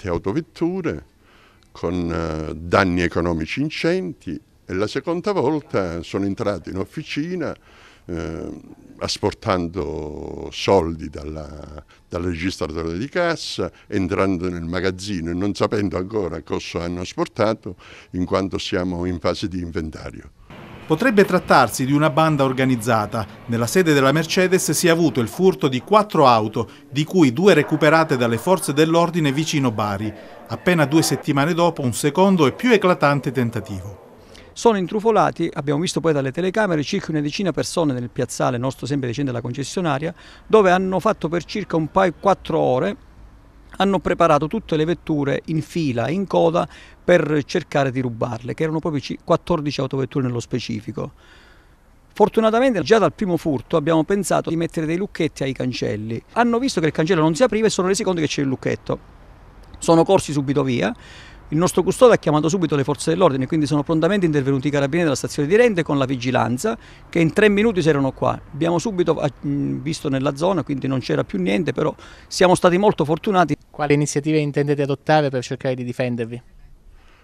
molte autovetture con eh, danni economici incenti e la seconda volta sono entrato in officina eh, asportando soldi dalla, dal registratore di cassa, entrando nel magazzino e non sapendo ancora cosa hanno asportato in quanto siamo in fase di inventario. Potrebbe trattarsi di una banda organizzata. Nella sede della Mercedes si è avuto il furto di quattro auto, di cui due recuperate dalle forze dell'ordine vicino Bari. Appena due settimane dopo un secondo e più eclatante tentativo. Sono intrufolati, abbiamo visto poi dalle telecamere, circa una decina di persone nel piazzale nostro sempre vicino alla concessionaria, dove hanno fatto per circa un paio, quattro ore hanno preparato tutte le vetture in fila, in coda, per cercare di rubarle, che erano proprio 14 autovetture nello specifico. Fortunatamente già dal primo furto abbiamo pensato di mettere dei lucchetti ai cancelli. Hanno visto che il cancello non si apriva e sono resi conto che c'è il lucchetto. Sono corsi subito via. Il nostro custode ha chiamato subito le forze dell'ordine, quindi sono prontamente intervenuti i carabinieri della stazione di Rende con la vigilanza, che in tre minuti si erano qua. Abbiamo subito ah, visto nella zona, quindi non c'era più niente, però siamo stati molto fortunati. Quali iniziative intendete adottare per cercare di difendervi?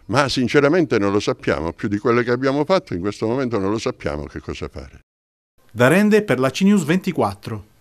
Ma sinceramente non lo sappiamo, più di quelle che abbiamo fatto in questo momento non lo sappiamo che cosa fare. Da Rende per la CNews 24.